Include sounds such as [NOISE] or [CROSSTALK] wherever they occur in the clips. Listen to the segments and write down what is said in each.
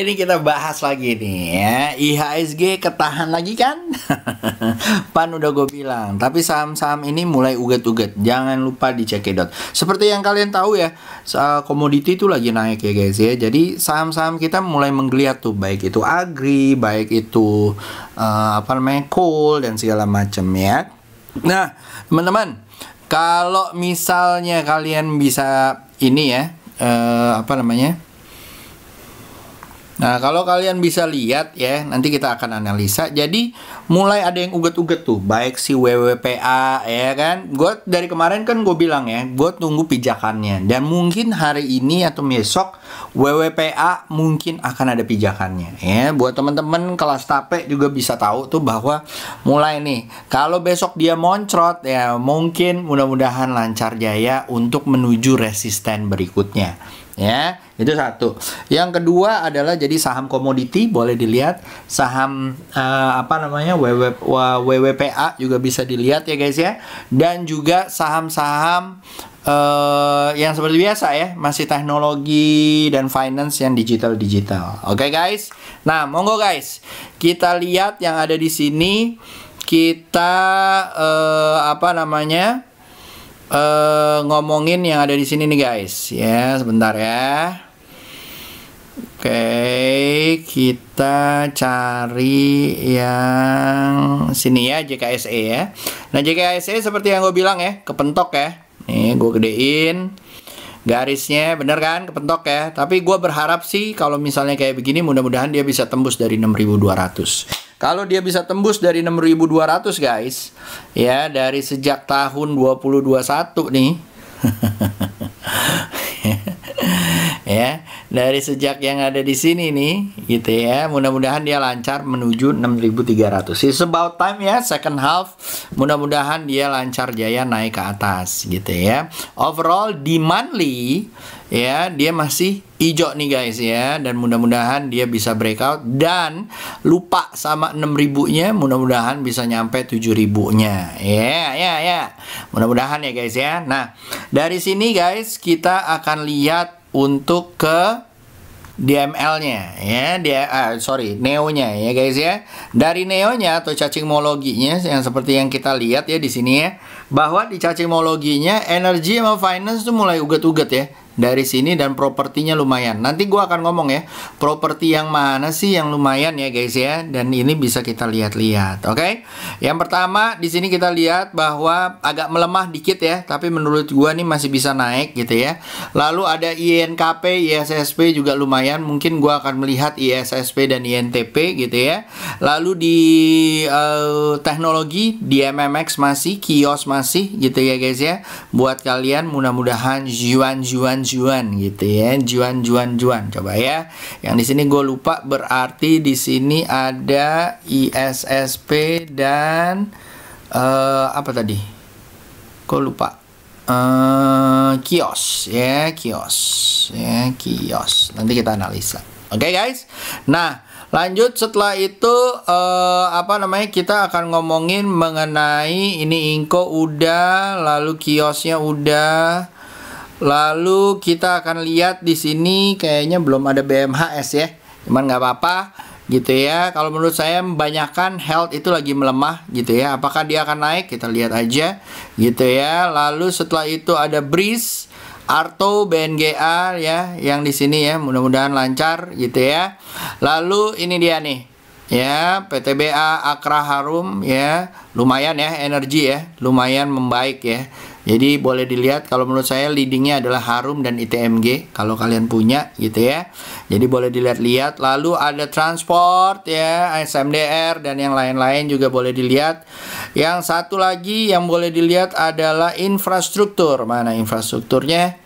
ini kita bahas lagi nih ya IHSG ketahan lagi kan [LAUGHS] Pan udah gue bilang Tapi saham-saham ini mulai uget-uget Jangan lupa dicekidot Seperti yang kalian tahu ya Komoditi itu lagi naik ya guys ya Jadi saham-saham kita mulai menggeliat tuh Baik itu agri, baik itu uh, Apa namanya, coal dan segala macam ya Nah teman-teman Kalau misalnya kalian bisa ini ya uh, Apa namanya Nah, kalau kalian bisa lihat ya, nanti kita akan analisa. Jadi, mulai ada yang uget-uget tuh, baik si WWPA ya kan. Gue dari kemarin kan gue bilang ya, gue tunggu pijakannya. Dan mungkin hari ini atau besok WWPA mungkin akan ada pijakannya ya. Buat teman-teman kelas tape juga bisa tahu tuh bahwa mulai nih, kalau besok dia moncrot ya, mungkin mudah-mudahan lancar jaya untuk menuju resisten berikutnya ya itu satu yang kedua adalah jadi saham komoditi boleh dilihat saham uh, apa namanya WWPA juga bisa dilihat ya guys ya dan juga saham-saham uh, yang seperti biasa ya masih teknologi dan finance yang digital digital oke okay, guys nah monggo guys kita lihat yang ada di sini kita uh, apa namanya uh, ngomongin yang ada di sini nih guys ya sebentar ya oke kita cari yang sini ya JKSE ya nah JKSE seperti yang gue bilang ya kepentok ya nih gue gedein garisnya bener kan kepentok ya tapi gue berharap sih kalau misalnya kayak begini mudah-mudahan dia bisa tembus dari 6200 kalau dia bisa tembus dari 6200 guys, ya dari sejak tahun 2021 nih. [LAUGHS] ya, dari sejak yang ada di sini nih, gitu ya. Mudah-mudahan dia lancar menuju 6300. It's about time ya second half. Mudah-mudahan dia lancar jaya naik ke atas gitu ya. Overall di monthly ya dia masih hijau nih guys ya dan mudah-mudahan dia bisa breakout dan lupa sama 6000 nya mudah-mudahan bisa nyampe 7000 nya ya ya ya mudah-mudahan ya guys ya nah dari sini guys kita akan lihat untuk ke DML-nya ya, dia ah, eh, sorry, neonya ya guys ya. Dari neonya atau cacing mologinya yang seperti yang kita lihat ya di sini ya, bahwa di cacing mologinya energi sama finance tuh mulai uget-uget ya dari sini dan propertinya lumayan. Nanti gua akan ngomong ya, properti yang mana sih yang lumayan ya guys ya. Dan ini bisa kita lihat-lihat, oke? Okay? Yang pertama di sini kita lihat bahwa agak melemah dikit ya, tapi menurut gua nih masih bisa naik gitu ya. Lalu ada INKP, ISSP juga lumayan. Mungkin gua akan melihat ISSP dan INTP gitu ya. Lalu di uh, teknologi di MMX masih kios masih gitu ya guys ya. Buat kalian mudah-mudahan juan juan juan gitu ya juan juan juan coba ya yang di sini gue lupa berarti di sini ada ISSP dan uh, apa tadi gue lupa uh, kios ya kios ya kios nanti kita analisa oke okay, guys nah Lanjut setelah itu eh, apa namanya kita akan ngomongin mengenai ini Inko udah lalu kiosnya udah Lalu kita akan lihat di sini kayaknya belum ada BMHS ya. Cuman nggak apa-apa gitu ya. Kalau menurut saya banyakkan health itu lagi melemah gitu ya. Apakah dia akan naik? Kita lihat aja gitu ya. Lalu setelah itu ada Breeze, Arto, BNGA ya yang di sini ya. Mudah-mudahan lancar gitu ya. Lalu ini dia nih ya PTBA Akra Harum ya lumayan ya energi ya lumayan membaik ya jadi boleh dilihat kalau menurut saya leadingnya adalah Harum dan ITMG kalau kalian punya gitu ya. Jadi boleh dilihat-lihat. Lalu ada transport ya, SMDR dan yang lain-lain juga boleh dilihat. Yang satu lagi yang boleh dilihat adalah infrastruktur. Mana infrastrukturnya?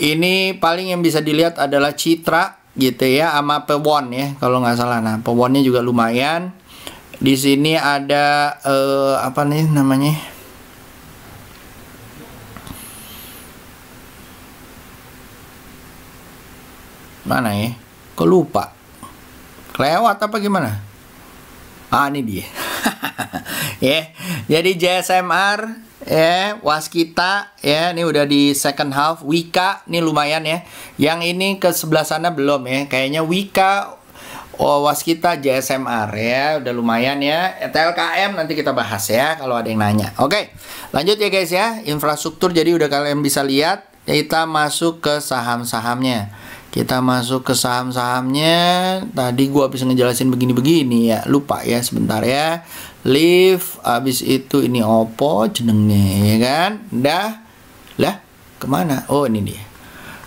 Ini paling yang bisa dilihat adalah Citra gitu ya sama Pewon ya kalau nggak salah. Nah, Pewonnya juga lumayan. Di sini ada uh, apa nih namanya? Mana ya? Kok lupa? Kelewat apa gimana? Ah, ini dia. [LAUGHS] ya, yeah. jadi JSMR ya, yeah. Waskita ya, yeah. ini udah di second half. Wika ini lumayan ya. Yang ini ke sebelah sana belum ya. Kayaknya Wika Oh, Waskita JSMR ya, udah lumayan ya. TLKM nanti kita bahas ya kalau ada yang nanya. Oke. Lanjut ya guys ya. Infrastruktur jadi udah kalian bisa lihat ya, kita masuk ke saham-sahamnya. Kita masuk ke saham-sahamnya. Tadi gua habis ngejelasin begini-begini ya. Lupa ya sebentar ya. Live abis itu ini Oppo jenengnya ya kan. Dah. Lah, kemana? Oh, ini dia.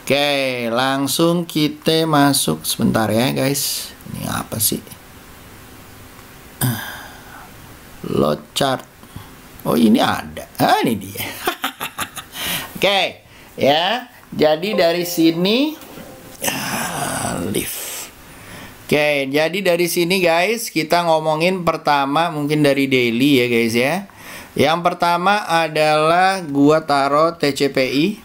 Oke, langsung kita masuk sebentar ya, guys. Ini apa sih? Load chart. Oh, ini ada. Ah, ini dia. [LAUGHS] Oke, ya. Jadi dari sini Ya, lift. Oke, jadi dari sini guys kita ngomongin pertama mungkin dari daily ya guys ya. Yang pertama adalah gua taruh TCPI.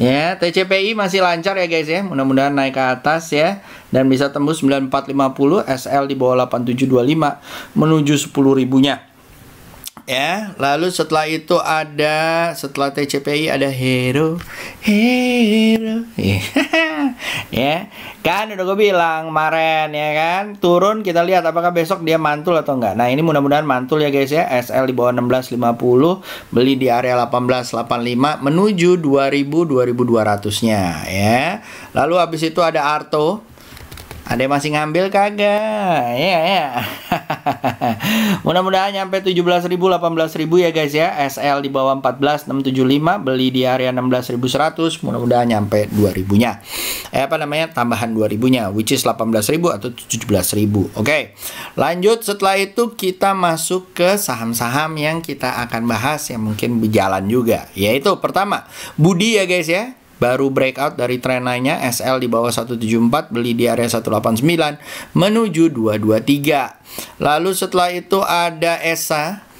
Ya, TCPI masih lancar ya guys ya. Mudah-mudahan naik ke atas ya dan bisa tembus 9450, SL di bawah 8725 menuju 10 ribunya ya lalu setelah itu ada setelah TCPI ada hero hero iya. [LAUGHS] ya kan udah gue bilang kemarin ya kan turun kita lihat apakah besok dia mantul atau enggak nah ini mudah-mudahan mantul ya guys ya SL di bawah 1650 beli di area 1885 menuju 2000 2200 nya ya lalu habis itu ada Arto ada masih ngambil kagak? Ya, yeah, ya. Yeah. [LAUGHS] Mudah-mudahan nyampe 17.000, 18.000 ya guys ya. SL di bawah 14675 Beli di area 16.100. Mudah-mudahan nyampe 2.000-nya. Eh, apa namanya? Tambahan 2.000-nya. Which is 18.000 atau 17.000. Oke. Okay. Lanjut, setelah itu kita masuk ke saham-saham yang kita akan bahas yang mungkin berjalan juga. Yaitu pertama, Budi ya guys ya baru breakout dari tren naiknya SL di bawah 174 beli di area 189 menuju 223 lalu setelah itu ada ESA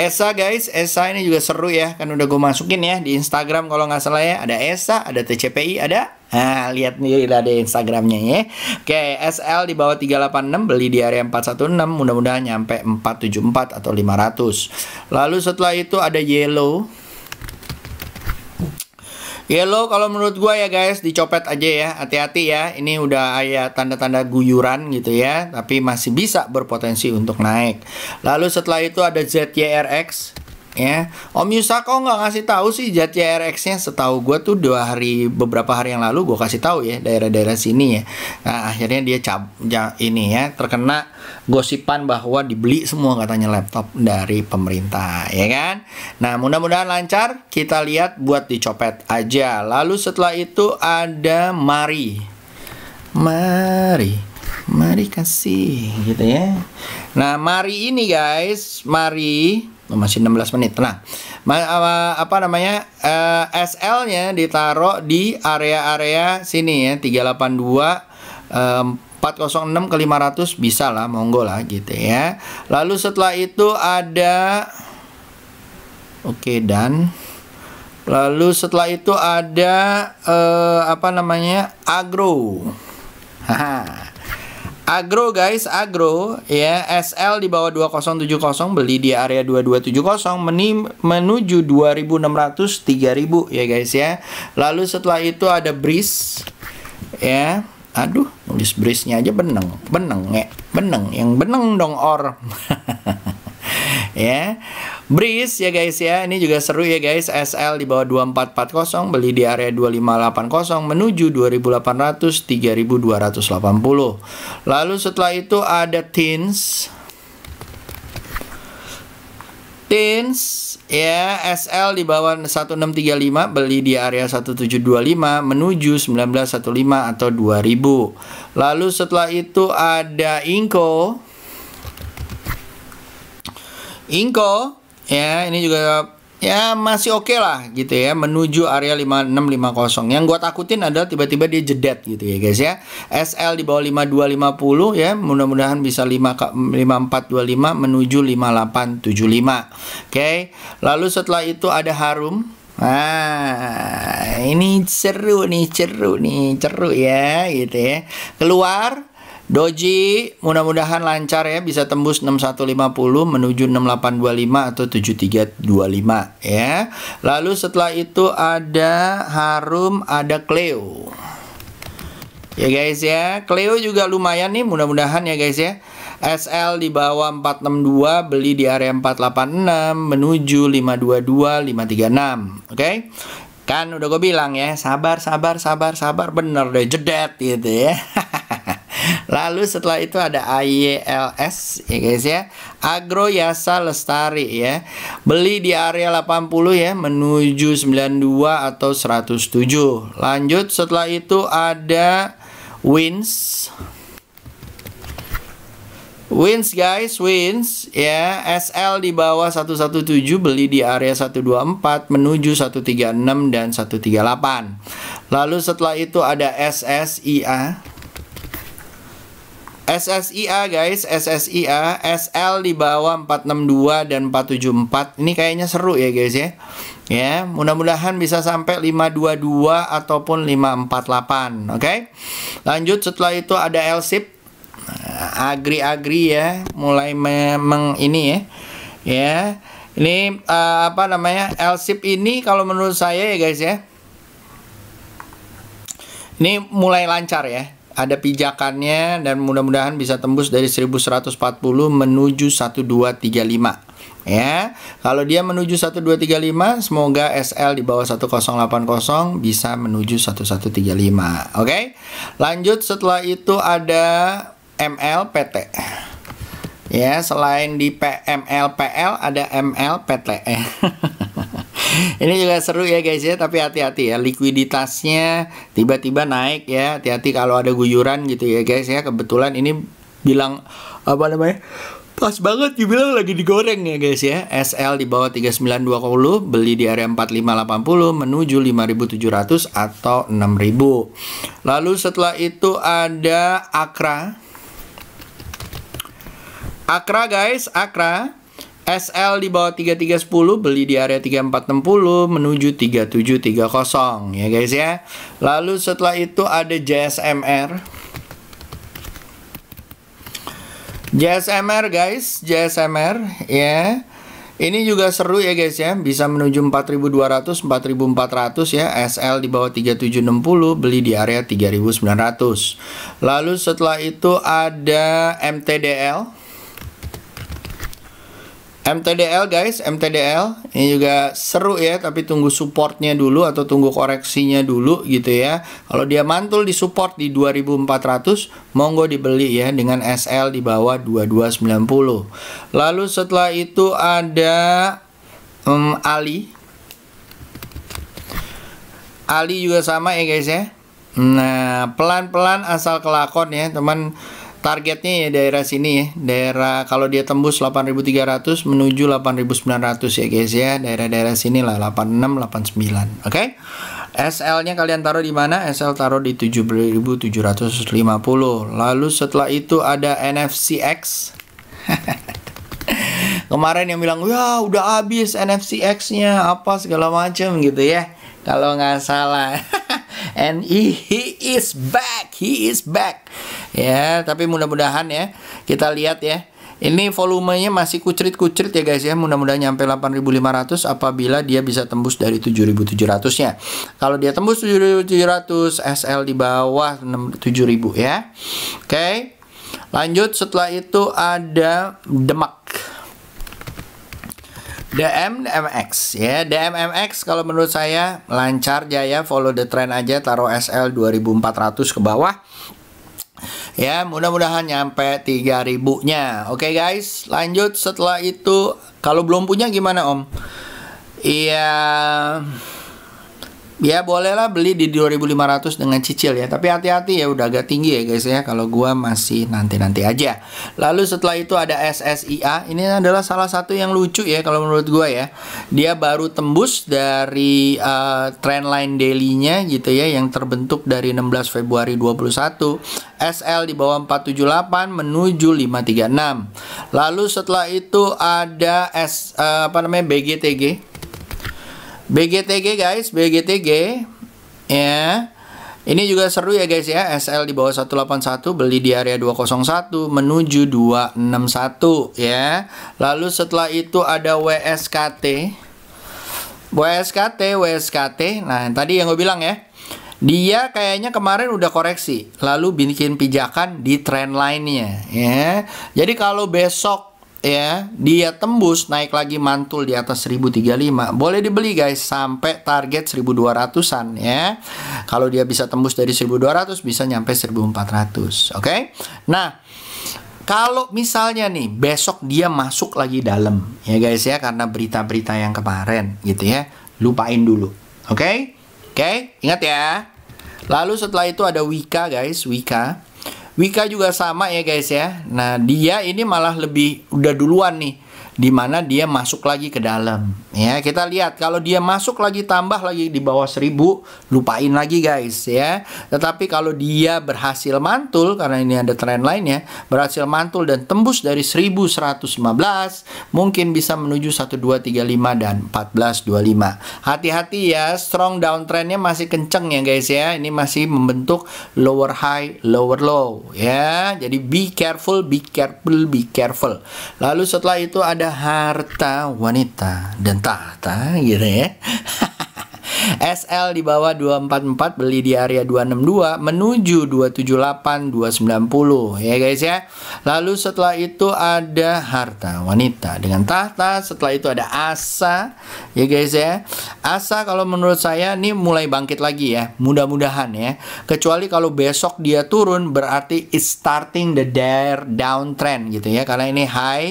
Esa guys, Esa ini juga seru ya, kan udah gue masukin ya di Instagram kalau nggak salah ya. Ada Esa, ada TCPI, ada Nah, lihat nih ada Instagramnya ya. Oke, SL di bawah 386 beli di area 416, mudah-mudahan nyampe 474 atau 500. Lalu setelah itu ada Yellow Yellow ya kalau menurut gue ya guys dicopet aja ya. Hati-hati ya. Ini udah ayat tanda-tanda guyuran gitu ya, tapi masih bisa berpotensi untuk naik. Lalu setelah itu ada ZYRX ya Om Yusa kok nggak ngasih tahu sih rx nya setahu gue tuh dua hari beberapa hari yang lalu gue kasih tahu ya daerah-daerah sini ya nah akhirnya dia cap ya, ini ya terkena gosipan bahwa dibeli semua katanya laptop dari pemerintah ya kan nah mudah-mudahan lancar kita lihat buat dicopet aja lalu setelah itu ada Mari Mari Mari kasih gitu ya nah Mari ini guys Mari masih 16 menit. Nah, apa namanya? Uh, eh, SL-nya ditaruh di area-area sini ya, 382 uh, 406 ke 500 bisa lah, monggo lah gitu ya. Lalu setelah itu ada Oke okay, dan lalu setelah itu ada uh, apa namanya? Agro. Haha. Agro guys, Agro ya, SL di bawah 2070 beli di area 2270 meni, menuju 2600 3000 ya guys ya. Lalu setelah itu ada Breeze ya. Aduh, nulis Breeze-nya aja beneng, beneng ya, beneng yang beneng dong or. [LAUGHS] ya. Breeze ya guys ya, ini juga seru ya guys. SL di bawah 2440 beli di area 2580 menuju 2800 3280. Lalu setelah itu ada Tins. Tins ya SL di bawah 1635 beli di area 1725 menuju 1915 atau 2000. Lalu setelah itu ada Inco. Inco ya ini juga ya masih oke okay lah gitu ya menuju area 5650 yang gua takutin adalah tiba-tiba dia jedet gitu ya guys ya SL di bawah 5250 ya mudah-mudahan bisa 5 5425 menuju 5875 oke okay. lalu setelah itu ada harum Nah, ini seru nih, seru nih, seru ya, gitu ya. Keluar Doji mudah-mudahan lancar ya bisa tembus 6150 menuju 6825 atau 7325 ya. Lalu setelah itu ada Harum, ada Cleo. Ya guys ya, Cleo juga lumayan nih mudah-mudahan ya guys ya. SL di bawah 462 beli di area 486 menuju 522 536 oke okay? kan udah gue bilang ya sabar sabar sabar sabar bener deh jedet gitu ya [LAUGHS] Lalu setelah itu ada AYLS ya guys ya. Agro Yasa Lestari ya. Beli di area 80 ya menuju 92 atau 107. Lanjut setelah itu ada Wins Wins guys, wins ya. Yeah. SL di bawah 117 beli di area 124 menuju 136 dan 138. Lalu setelah itu ada SSIA SSIA guys, SSIA, SL di bawah 462 dan 474. Ini kayaknya seru ya guys ya. Ya, mudah-mudahan bisa sampai 522 ataupun 548, oke? Okay? Lanjut setelah itu ada LSIP. Nah, agri-agri ya, mulai memang ini ya. Ya. Ini uh, apa namanya? LSIP ini kalau menurut saya ya guys ya. Ini mulai lancar ya ada pijakannya dan mudah-mudahan bisa tembus dari 1140 menuju 1235 ya. Kalau dia menuju 1235, semoga SL di bawah 1080 bisa menuju 1135. Oke. Okay? Lanjut setelah itu ada MLPT. Ya, selain di PMLPL ada MLPT. [LAUGHS] ini juga seru ya guys ya tapi hati-hati ya likuiditasnya tiba-tiba naik ya hati-hati kalau ada guyuran gitu ya guys ya kebetulan ini bilang apa namanya pas banget dibilang lagi digoreng ya guys ya SL di bawah 3920 beli di area 4580 menuju 5700 atau 6000 lalu setelah itu ada Akra Akra guys Akra SL di bawah 3310 beli di area 3460 menuju 3730 ya guys ya. Lalu setelah itu ada JSMR. JSMR guys, JSMR ya. Ini juga seru ya guys ya, bisa menuju 4200, 4400 ya. SL di bawah 3760 beli di area 3900. Lalu setelah itu ada MTDL. MTDL guys, MTDL ini juga seru ya, tapi tunggu supportnya dulu atau tunggu koreksinya dulu gitu ya. Kalau dia mantul di support di 2400, monggo dibeli ya dengan SL di bawah 2290. Lalu setelah itu ada um, Ali. Ali juga sama ya guys ya. Nah, pelan-pelan asal kelakon ya, teman. -teman targetnya ya daerah sini ya daerah kalau dia tembus 8300 menuju 8900 ya guys ya daerah-daerah sini lah 86 89 oke okay? SL nya kalian taruh di mana SL taruh di 7750 lalu setelah itu ada NFCX [LAUGHS] kemarin yang bilang ya udah habis NFCX nya apa segala macam gitu ya kalau nggak salah and [LAUGHS] he, he is back he is back ya tapi mudah-mudahan ya kita lihat ya ini volumenya masih kucrit-kucrit ya guys ya. Mudah-mudahan nyampe 8.500 apabila dia bisa tembus dari 7.700 nya Kalau dia tembus 7.700 SL di bawah 7.000 ya. Oke. Lanjut setelah itu ada Demak. DMMX ya DMMX kalau menurut saya lancar jaya follow the trend aja taruh SL 2400 ke bawah Ya, mudah-mudahan nyampe 3000-nya. Oke okay, guys, lanjut setelah itu kalau belum punya gimana Om? Iya, yeah ya bolehlah beli di 2500 dengan cicil ya tapi hati-hati ya udah agak tinggi ya guys ya kalau gua masih nanti-nanti aja lalu setelah itu ada SSIA ini adalah salah satu yang lucu ya kalau menurut gua ya dia baru tembus dari uh, eh, trendline daily-nya gitu ya yang terbentuk dari 16 Februari 21 SL di bawah 478 menuju 536 lalu setelah itu ada S uh, apa namanya BGTG BGTG guys, BGTG ya. Ini juga seru ya guys ya, SL di bawah 181 beli di area 201 menuju 261 ya. Lalu setelah itu ada WSKT. WSKT, WSKT. Nah, tadi yang gue bilang ya. Dia kayaknya kemarin udah koreksi, lalu bikin pijakan di trend lainnya ya. Jadi kalau besok ya dia tembus naik lagi mantul di atas 1035 boleh dibeli guys sampai target 1200an ya kalau dia bisa tembus dari 1200 bisa nyampe 1400 oke okay? nah kalau misalnya nih besok dia masuk lagi dalam ya guys ya karena berita-berita yang kemarin gitu ya lupain dulu oke okay? oke okay? ingat ya lalu setelah itu ada Wika guys Wika Wika juga sama ya guys ya. Nah, dia ini malah lebih udah duluan nih di mana dia masuk lagi ke dalam. Ya, kita lihat kalau dia masuk lagi tambah lagi di bawah 1000, lupain lagi guys ya. Tetapi kalau dia berhasil mantul karena ini ada tren lainnya, berhasil mantul dan tembus dari 1115, mungkin bisa menuju 1235 dan 1425. Hati-hati ya, strong downtrendnya masih kenceng ya guys ya. Ini masih membentuk lower high, lower low ya. Jadi be careful, be careful, be careful. Lalu setelah itu ada ada harta wanita dan tahta gitu ya [LAUGHS] SL di bawah 244 beli di area 262 menuju 278 290 ya guys ya. Lalu setelah itu ada harta wanita dengan tahta, setelah itu ada asa ya guys ya. Asa kalau menurut saya ini mulai bangkit lagi ya. Mudah-mudahan ya. Kecuali kalau besok dia turun berarti it's starting the dare downtrend gitu ya karena ini high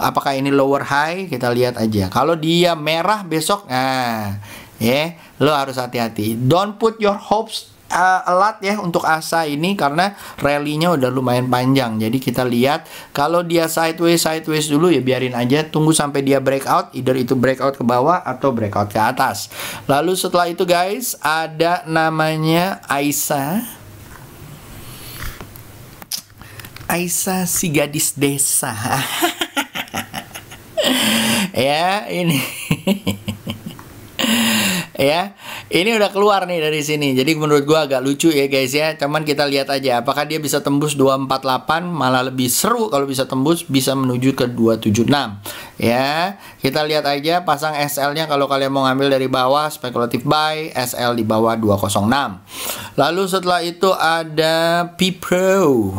apakah ini lower high kita lihat aja kalau dia merah besok nah ya yeah lo harus hati-hati don't put your hopes uh, a lot ya untuk asa ini karena rally-nya udah lumayan panjang. Jadi kita lihat kalau dia sideways sideways dulu ya biarin aja tunggu sampai dia breakout either itu breakout ke bawah atau breakout ke atas. Lalu setelah itu guys ada namanya Aisa Aisa si gadis desa. [LAUGHS] ya, ini [LAUGHS] ya ini udah keluar nih dari sini jadi menurut gua agak lucu ya guys ya cuman kita lihat aja apakah dia bisa tembus 248 malah lebih seru kalau bisa tembus bisa menuju ke 276 ya kita lihat aja pasang SL nya kalau kalian mau ngambil dari bawah speculative buy SL di bawah 206 lalu setelah itu ada P Pro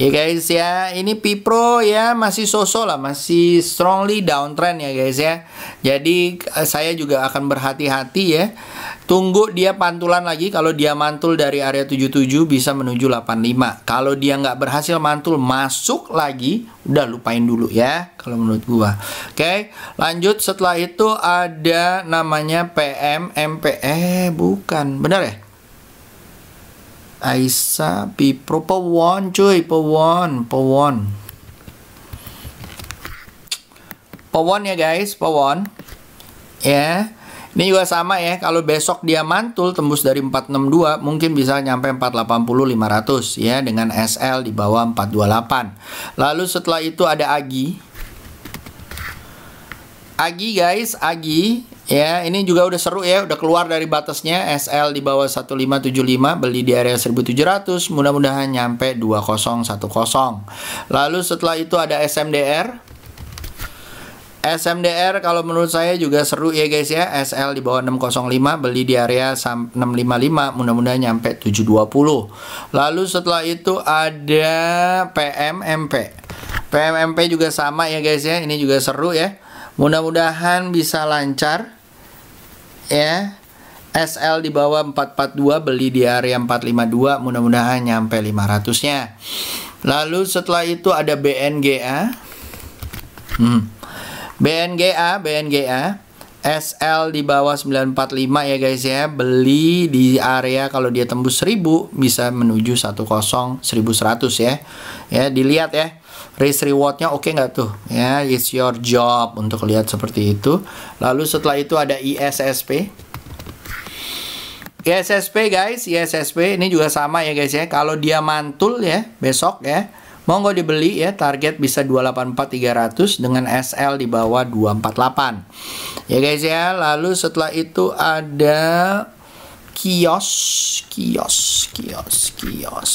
Ya guys ya, ini Pipro ya masih sosok lah, masih strongly downtrend ya guys ya. Jadi eh, saya juga akan berhati-hati ya. Tunggu dia pantulan lagi, kalau dia mantul dari area 77 bisa menuju 85. Kalau dia nggak berhasil mantul masuk lagi, udah lupain dulu ya kalau menurut gua. Oke, lanjut setelah itu ada namanya PM, MPE, eh, bukan, benar ya? Aisa Pipro Pawon cuy Pawon Pawon Pawon ya guys Pawon ya Ini juga sama ya, kalau besok dia mantul tembus dari 462 mungkin bisa nyampe 480 500 ya dengan SL di bawah 428. Lalu setelah itu ada Agi. Agi guys, Agi Ya, ini juga udah seru ya, udah keluar dari batasnya SL di bawah 1575 beli di area 1700, mudah-mudahan nyampe 2010. Lalu setelah itu ada SMDR. SMDR kalau menurut saya juga seru ya guys ya, SL di bawah 605 beli di area 655, mudah-mudahan nyampe 720. Lalu setelah itu ada PMMP. PMMP juga sama ya guys ya, ini juga seru ya. Mudah-mudahan bisa lancar ya SL di bawah 442 beli di area 452 mudah-mudahan nyampe 500 nya lalu setelah itu ada BNGA hmm. BNGA BNGA SL di bawah 945 ya guys ya beli di area kalau dia tembus 1000 bisa menuju 10 1100 ya ya dilihat ya risk rewardnya oke okay nggak tuh ya it's your job untuk lihat seperti itu lalu setelah itu ada ISSP ISSP guys ISSP ini juga sama ya guys ya kalau dia mantul ya besok ya monggo dibeli ya target bisa 284300 dengan SL di bawah 248 ya guys ya lalu setelah itu ada kios kios kios kios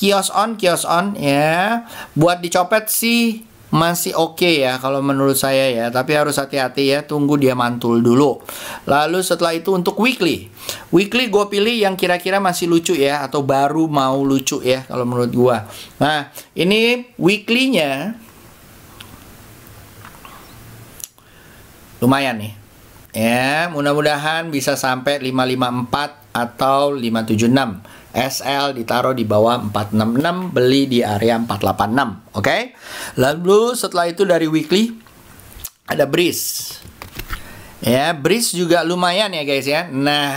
kios on kios on ya buat dicopet sih masih oke okay ya kalau menurut saya ya tapi harus hati-hati ya tunggu dia mantul dulu lalu setelah itu untuk weekly weekly gue pilih yang kira-kira masih lucu ya atau baru mau lucu ya kalau menurut gue nah ini weeklynya lumayan nih ya mudah-mudahan bisa sampai 554 atau 576 SL ditaruh di bawah 466 beli di area 486 oke okay? lalu setelah itu dari weekly ada breeze ya breeze juga lumayan ya guys ya nah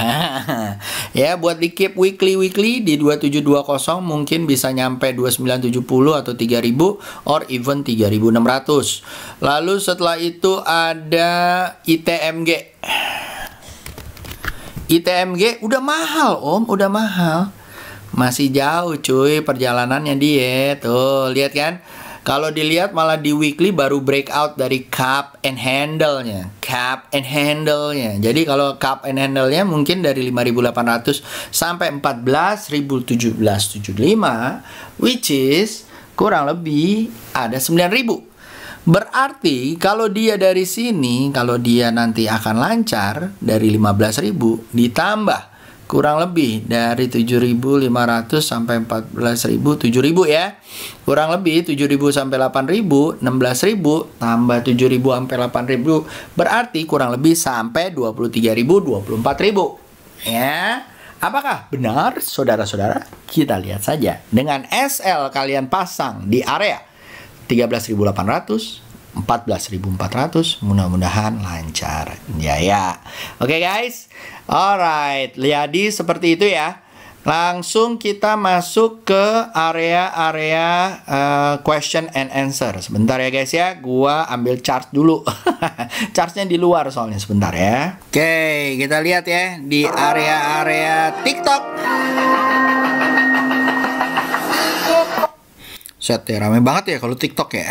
[LAUGHS] ya buat di keep weekly weekly di 2720 mungkin bisa nyampe 2970 atau 3000 or even 3600 lalu setelah itu ada ITMG ITMG udah mahal om, udah mahal. Masih jauh cuy perjalanannya dia. Tuh, lihat kan? Kalau dilihat malah di weekly baru breakout dari cup and handle-nya. Cup and handle-nya. Jadi kalau cup and handle-nya mungkin dari 5.800 sampai lima which is kurang lebih ada 9.000. Berarti kalau dia dari sini, kalau dia nanti akan lancar dari 15.000 ditambah kurang lebih dari 7.500 sampai 14.000, 7.000 ya. Kurang lebih 7.000 sampai 8.000, 16.000 tambah 7.000 sampai 8.000 berarti kurang lebih sampai 23.000, 24.000. Ya. Apakah benar, saudara-saudara? Kita lihat saja. Dengan SL kalian pasang di area 13.800 14.400 mudah-mudahan lancar ya ya oke okay, guys alright jadi seperti itu ya langsung kita masuk ke area-area uh, question and answer sebentar ya guys ya gua ambil chart dulu [LAUGHS] chartnya di luar soalnya sebentar ya oke okay, kita lihat ya di area-area TikTok Set ya rame banget ya kalau TikTok ya.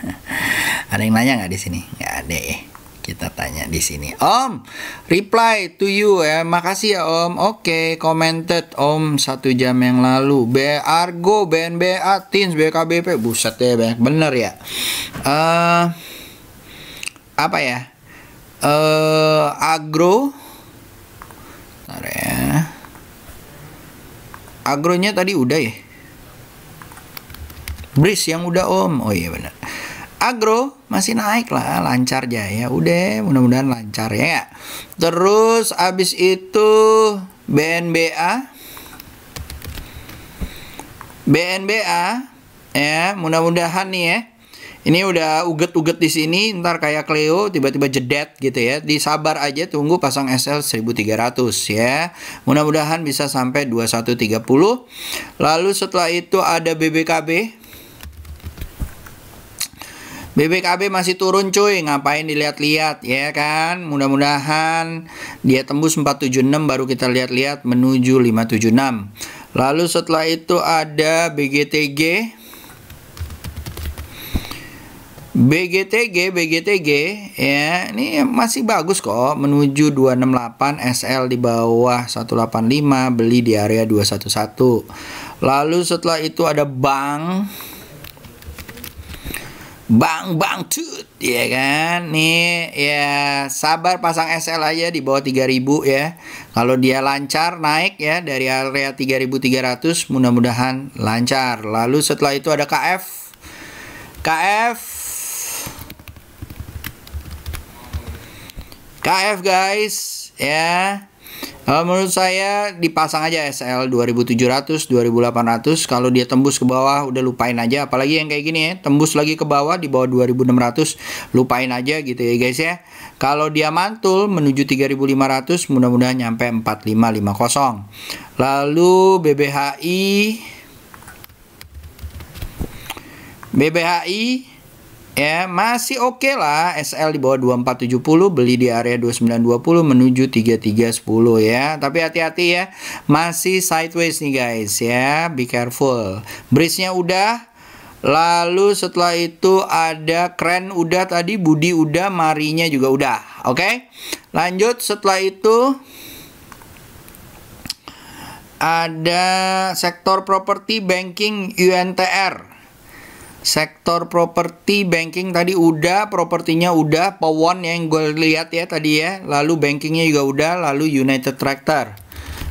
[LAUGHS] ada yang nanya nggak di sini? Nggak ada ya. Kita tanya di sini. Om, reply to you ya. Makasih ya Om. Oke, okay, commented Om satu jam yang lalu. B Argo, BNBA, Tins, BKBP. Buset ya banyak bener ya. Eh uh, apa ya? Eh uh, agro. Bentar ya. Agronya tadi udah ya Breeze yang udah om. Oh iya benar. Agro masih naik lah, lancar jaya. Udah, mudah-mudahan lancar ya. Terus abis itu BNBA. BNBA ya, mudah-mudahan nih ya. Ini udah uget-uget di sini, ntar kayak Cleo tiba-tiba jedet gitu ya. Disabar aja tunggu pasang SL 1300 ya. Mudah-mudahan bisa sampai 2130. Lalu setelah itu ada BBKB BBKB masih turun cuy, ngapain dilihat-lihat ya kan? Mudah-mudahan dia tembus 476 baru kita lihat-lihat menuju 576. Lalu setelah itu ada BGTG. BGTG, BGTG ya, ini masih bagus kok menuju 268 SL di bawah 185 beli di area 211. Lalu setelah itu ada bank Bang Bang Tut ya kan nih ya sabar pasang SL aja di bawah 3000 ya kalau dia lancar naik ya dari area 3300 mudah-mudahan lancar lalu setelah itu ada KF KF KF guys ya Uh, menurut saya dipasang aja SL 2700, 2800. Kalau dia tembus ke bawah udah lupain aja. Apalagi yang kayak gini ya, tembus lagi ke bawah di bawah 2600, lupain aja gitu ya guys ya. Kalau dia mantul menuju 3500, mudah-mudahan nyampe 4550. Lalu BBHI BBHI ya masih oke okay lah SL di bawah 2470 beli di area 2920 menuju 3310 ya tapi hati-hati ya masih sideways nih guys ya be careful bridge-nya udah lalu setelah itu ada keren udah tadi Budi udah Marinya juga udah oke okay? lanjut setelah itu ada sektor properti banking UNTR Sektor properti banking tadi udah, propertinya udah, Powon yang gue lihat ya tadi ya, lalu bankingnya juga udah, lalu United Tractor.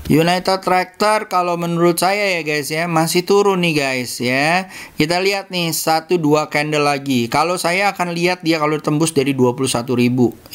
United Tractor kalau menurut saya ya guys ya masih turun nih guys ya. Kita lihat nih satu dua candle lagi. Kalau saya akan lihat dia kalau tembus dari 21.000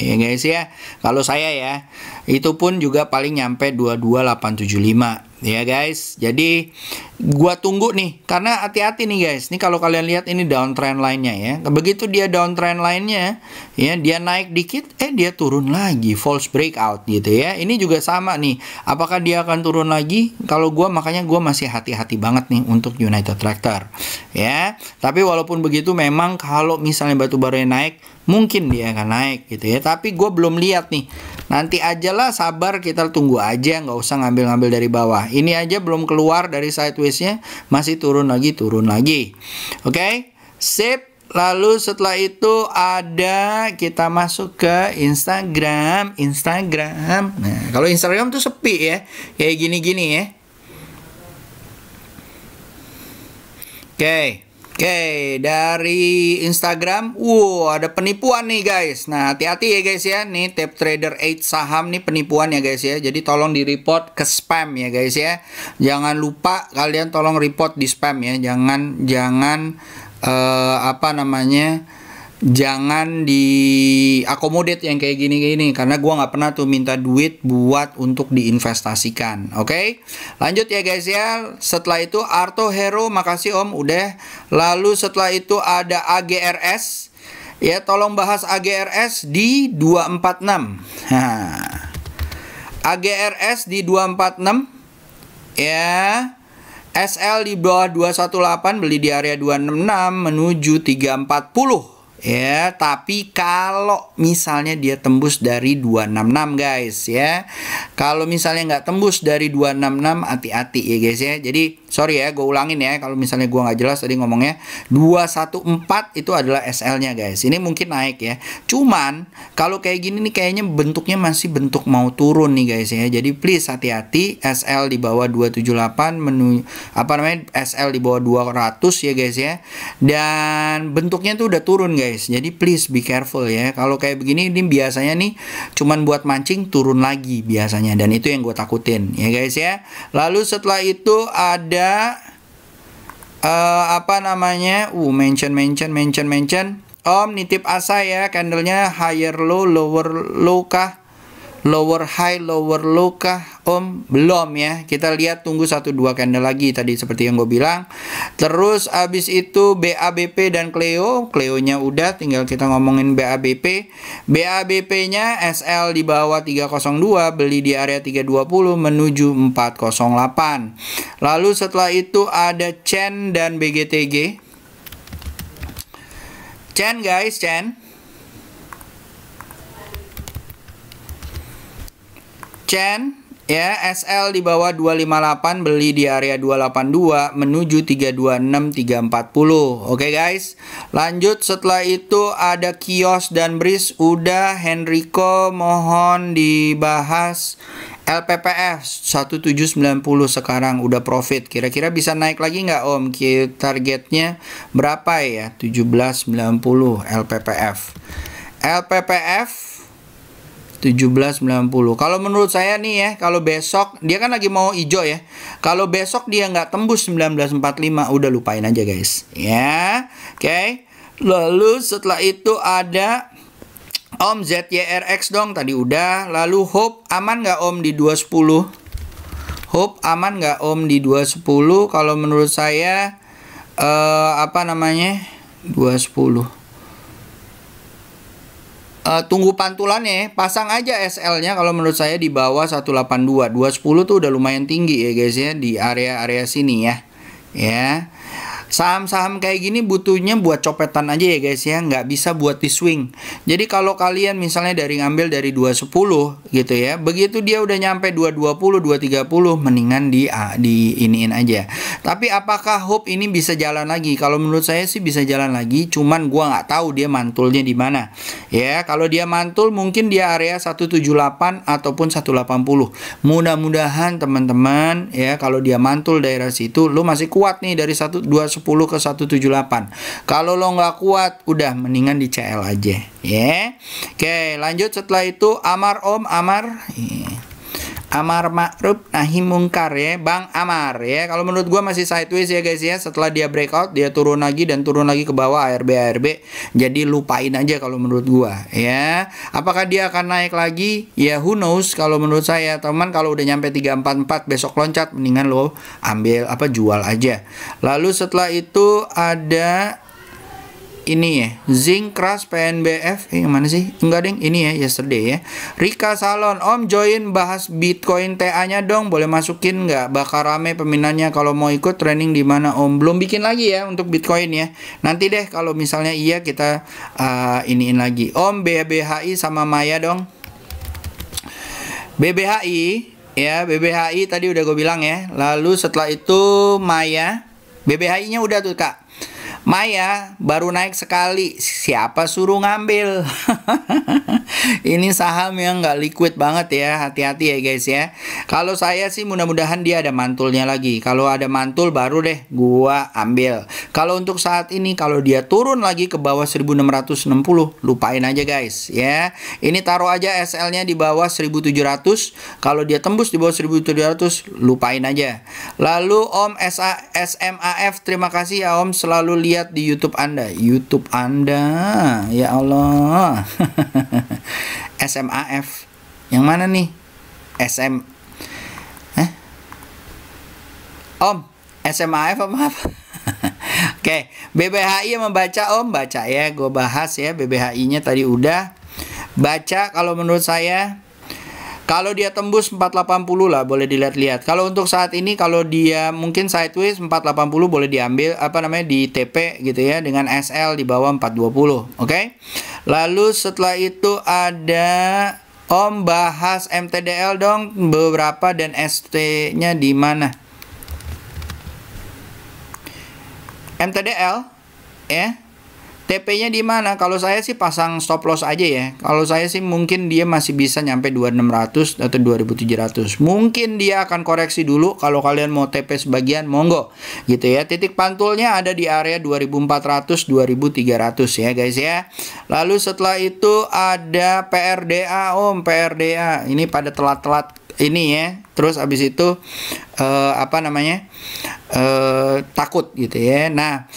ya guys ya. Kalau saya ya. Itu pun juga paling nyampe 22875 ya guys. Jadi gua tunggu nih karena hati-hati nih guys. Nih kalau kalian lihat ini downtrend lainnya ya. Begitu dia downtrend lainnya ya dia naik dikit eh dia turun lagi false breakout gitu ya. Ini juga sama nih. Apakah dia akan turun lagi? Kalau gua makanya gua masih hati-hati banget nih untuk United Tractor ya. Tapi walaupun begitu memang kalau misalnya batu bara naik mungkin dia akan naik gitu ya. Tapi gua belum lihat nih Nanti aja lah sabar kita tunggu aja nggak usah ngambil-ngambil dari bawah. Ini aja belum keluar dari sidewaysnya masih turun lagi turun lagi. Oke, okay? sip. Lalu setelah itu ada kita masuk ke Instagram, Instagram. Nah, kalau Instagram tuh sepi ya, kayak gini-gini ya. Oke. Okay. Oke, okay, dari Instagram, wow ada penipuan nih guys. Nah, hati-hati ya guys ya. Nih Tab trader 8 saham nih penipuan ya guys ya. Jadi tolong di report ke spam ya guys ya. Jangan lupa kalian tolong report di spam ya. Jangan jangan uh, apa namanya? jangan di diakomodit yang kayak gini-gini karena gua nggak pernah tuh minta duit buat untuk diinvestasikan oke okay? lanjut ya guys ya setelah itu Arto Hero makasih om udah lalu setelah itu ada AGRS ya tolong bahas AGRS di 246 AGRS di 246 ya SL di bawah 218 beli di area 266 menuju 340 ya tapi kalau misalnya dia tembus dari 266 guys ya kalau misalnya nggak tembus dari 266 hati-hati ya guys ya jadi sorry ya gue ulangin ya kalau misalnya gue nggak jelas tadi ngomongnya 214 itu adalah SL-nya guys ini mungkin naik ya cuman kalau kayak gini nih kayaknya bentuknya masih bentuk mau turun nih guys ya jadi please hati-hati SL di bawah 278 menu apa namanya SL di bawah 200 ya guys ya dan bentuknya tuh udah turun guys jadi please be careful ya kalau kayak begini ini biasanya nih cuman buat mancing turun lagi biasanya dan itu yang gue takutin ya guys ya lalu setelah itu ada ada uh, eh, apa namanya? Uh, mention mention mention mention. Om nitip asa ya, candlenya higher low, lower low kah? lower high, lower low kah om? Belum ya, kita lihat tunggu satu dua candle lagi tadi seperti yang gue bilang terus abis itu BABP dan Cleo Cleo nya udah tinggal kita ngomongin BABP BABP nya SL di bawah 302 beli di area 320 menuju 408 lalu setelah itu ada Chen dan BGTG Chen guys, Chen Chen ya SL di bawah 258 beli di area 282 menuju 326 340 oke okay, guys lanjut setelah itu ada kios dan bris udah Henrico mohon dibahas LPPF 1790 sekarang udah profit kira-kira bisa naik lagi nggak om targetnya berapa ya 1790 LPPF LPPF 1790. Kalau menurut saya nih ya, kalau besok dia kan lagi mau ijo ya. Kalau besok dia nggak tembus 1945, udah lupain aja guys. Ya, oke. Okay. Lalu setelah itu ada Om ZYRX dong tadi udah. Lalu Hope aman nggak Om di 210? Hope aman nggak Om di 210? Kalau menurut saya uh, apa namanya? 210 uh, tunggu pantulannya, pasang aja SL-nya kalau menurut saya di bawah 182. 210 tuh udah lumayan tinggi ya guys ya di area-area sini ya. Ya. Saham-saham kayak gini butuhnya buat copetan aja ya guys ya, nggak bisa buat di swing. Jadi kalau kalian misalnya dari ngambil dari 210 gitu ya, begitu dia udah nyampe 220, 230 mendingan di ah, di iniin aja. Tapi apakah hope ini bisa jalan lagi? Kalau menurut saya sih bisa jalan lagi, cuman gua nggak tahu dia mantulnya di mana. Ya, kalau dia mantul mungkin dia area 178 ataupun 180. Mudah-mudahan teman-teman ya kalau dia mantul daerah situ lu masih kuat nih dari 1210 ke 178 kalau lo nggak kuat udah mendingan di CL aja ya yeah. oke lanjut setelah itu Amar Om Amar yeah. Amar Ma'ruf Nahi Mungkar ya Bang Amar ya Kalau menurut gue masih sideways ya guys ya Setelah dia breakout dia turun lagi dan turun lagi ke bawah ARB ARB Jadi lupain aja kalau menurut gue ya Apakah dia akan naik lagi Ya who knows kalau menurut saya teman Kalau udah nyampe 344 besok loncat Mendingan lo ambil apa jual aja Lalu setelah itu ada ini ya Zinc Crush PNBF eh, yang mana sih enggak ding ini ya yesterday ya Rika Salon Om join bahas Bitcoin TA nya dong boleh masukin nggak bakal rame peminannya kalau mau ikut training di mana Om belum bikin lagi ya untuk Bitcoin ya nanti deh kalau misalnya iya kita uh, iniin lagi Om BBHI sama Maya dong BBHI ya BBHI tadi udah gue bilang ya lalu setelah itu Maya BBHI nya udah tuh kak Maya baru naik sekali. Siapa suruh ngambil? [LAUGHS] Ini saham yang nggak liquid banget ya. Hati-hati ya guys ya. Kalau saya sih mudah-mudahan dia ada mantulnya lagi. Kalau ada mantul baru deh gua ambil. Kalau untuk saat ini kalau dia turun lagi ke bawah 1660, lupain aja guys ya. Ini taruh aja SL-nya di bawah 1700. Kalau dia tembus di bawah 1700, lupain aja. Lalu Om SMAF terima kasih ya Om selalu lihat lihat di YouTube Anda. YouTube Anda, ya Allah. SMAF. [LAUGHS] Yang mana nih? SM. Eh? Om, SMAF apa apa? [LAUGHS] Oke, BBHI yang membaca Om, baca ya. Gue bahas ya BBHI-nya tadi udah. Baca kalau menurut saya kalau dia tembus 480 lah boleh dilihat-lihat. Kalau untuk saat ini kalau dia mungkin sideways 480 boleh diambil apa namanya di TP gitu ya dengan SL di bawah 420. Oke. Okay? Lalu setelah itu ada Om bahas MTDL dong beberapa dan ST-nya di mana? MTDL ya. TP-nya di mana? Kalau saya sih pasang stop loss aja ya. Kalau saya sih mungkin dia masih bisa nyampe 2600 atau 2700. Mungkin dia akan koreksi dulu kalau kalian mau TP sebagian monggo gitu ya. Titik pantulnya ada di area 2400 2300 ya guys ya. Lalu setelah itu ada PRDA Om, PRDA. Ini pada telat-telat ini ya terus abis itu uh, apa namanya uh, takut gitu ya nah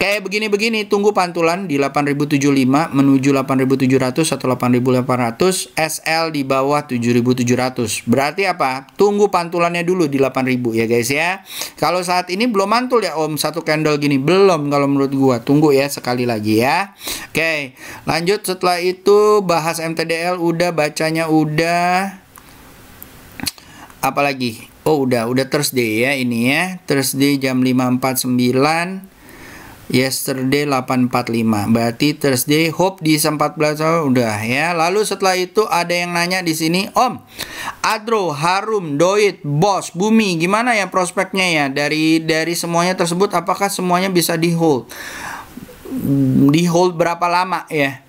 Kayak begini-begini, tunggu pantulan di 8075 menuju 8700 atau 8800, SL di bawah 7700. Berarti apa? Tunggu pantulannya dulu di 8000 ya guys ya. Kalau saat ini belum mantul ya Om, satu candle gini. Belum kalau menurut gua. Tunggu ya sekali lagi ya. Oke, lanjut setelah itu bahas MTDL udah, bacanya udah. Apalagi? Oh, udah, udah Thursday ya ini ya. Thursday jam 549 yesterday 845 berarti Thursday hope di 14 oh, udah ya lalu setelah itu ada yang nanya di sini Om Adro Harum Doit Bos Bumi gimana ya prospeknya ya dari dari semuanya tersebut apakah semuanya bisa di hold di hold berapa lama ya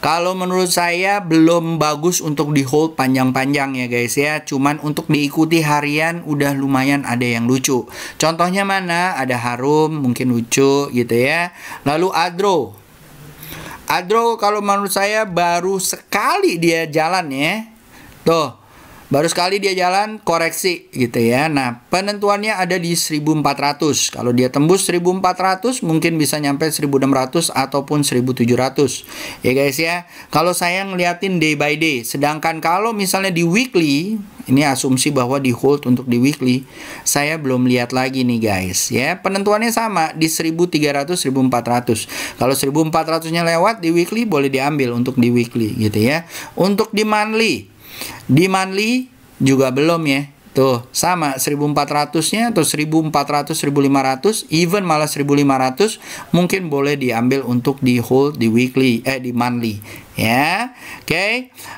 kalau menurut saya belum bagus untuk di hold panjang-panjang ya guys ya. Cuman untuk diikuti harian udah lumayan ada yang lucu. Contohnya mana? Ada Harum mungkin lucu gitu ya. Lalu Adro. Adro kalau menurut saya baru sekali dia jalan ya. Tuh, Baru sekali dia jalan koreksi gitu ya. Nah, penentuannya ada di 1400. Kalau dia tembus 1400 mungkin bisa nyampe 1600 ataupun 1700. Ya guys ya. Kalau saya ngeliatin day by day, sedangkan kalau misalnya di weekly, ini asumsi bahwa di hold untuk di weekly, saya belum lihat lagi nih guys ya. Penentuannya sama di 1300 1400. Kalau 1400-nya lewat di weekly boleh diambil untuk di weekly gitu ya. Untuk di monthly di monthly juga belum ya. Tuh, sama 1400-nya atau 1400, 1500, even malah 1500 mungkin boleh diambil untuk di hold di weekly eh di monthly ya. Oke. Okay.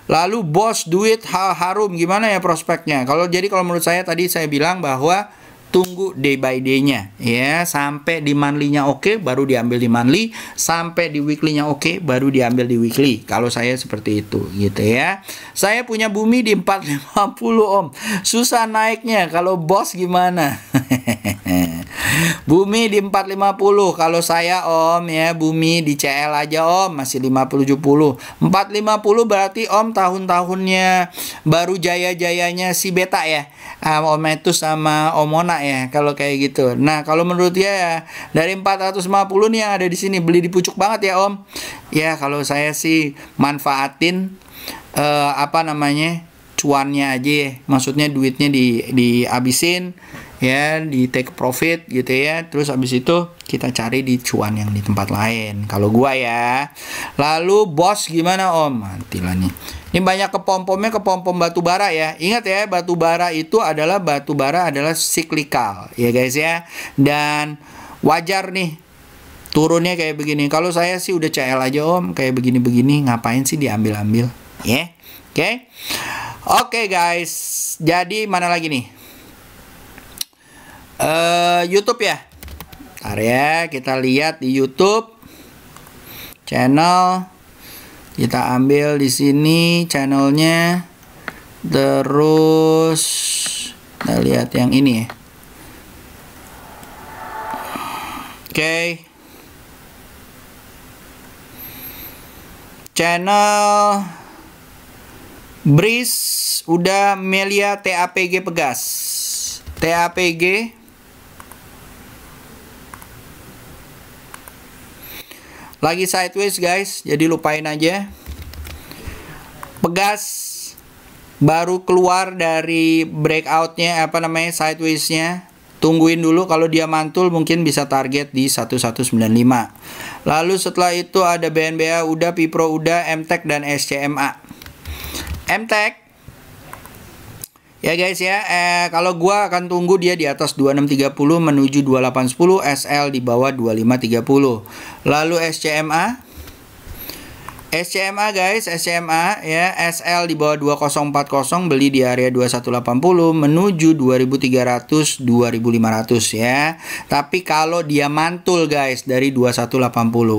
Lalu bos duit hal harum gimana ya prospeknya? Kalau jadi kalau menurut saya tadi saya bilang bahwa tunggu day by day-nya ya sampai di monthly-nya oke okay, baru diambil di monthly sampai di weekly-nya oke okay, baru diambil di weekly kalau saya seperti itu gitu ya saya punya bumi di 450 om susah naiknya kalau bos gimana [LAUGHS] Bumi di 450 kalau saya Om ya, bumi di CL aja Om masih 50 70. 450 berarti Om tahun-tahunnya baru jaya-jayanya si Beta ya. Um, Om itu sama omona ya kalau kayak gitu. Nah, kalau menurut dia ya dari 450 nih yang ada di sini beli di pucuk banget ya Om. Ya, kalau saya sih manfaatin uh, apa namanya? cuannya aja maksudnya duitnya di abisin ya di take profit gitu ya terus abis itu kita cari di cuan yang di tempat lain kalau gua ya lalu bos gimana om matilah nih ini banyak kepompomnya kepompom batu bara ya ingat ya batu bara itu adalah batu bara adalah siklikal ya guys ya dan wajar nih turunnya kayak begini kalau saya sih udah CL aja om kayak begini-begini ngapain sih diambil-ambil ya yeah? oke okay? Oke okay, guys, jadi mana lagi nih? Uh, YouTube ya. Ntar ya, kita lihat di YouTube channel kita ambil di sini channelnya terus kita lihat yang ini ya. Oke. Okay. Channel Breeze udah Melia TAPG pegas. TAPG Lagi sideways guys, jadi lupain aja. Pegas baru keluar dari breakoutnya apa namanya sidewaysnya. Tungguin dulu kalau dia mantul mungkin bisa target di 1195. Lalu setelah itu ada BNBA udah, Pipro udah, MTEK dan SCMA. MTEK Ya guys ya, eh, kalau gua akan tunggu dia di atas 2630 menuju 2810, SL di bawah 2530. Lalu SCMA SCMA guys, SCMA ya, SL di bawah 2040 beli di area 2180 menuju 2300 2500 ya. Tapi kalau dia mantul guys dari 2180.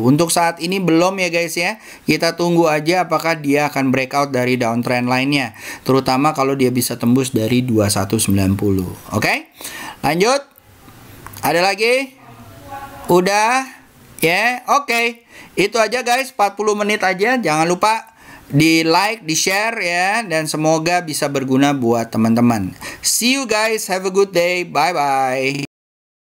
Untuk saat ini belum ya guys ya. Kita tunggu aja apakah dia akan breakout dari downtrend lainnya, terutama kalau dia bisa tembus dari 2190. Oke? Okay? Lanjut. Ada lagi? Udah? Ya, yeah? oke. Okay. Itu aja guys, 40 menit aja. Jangan lupa di like, di share ya dan semoga bisa berguna buat teman-teman. See you guys, have a good day. Bye bye.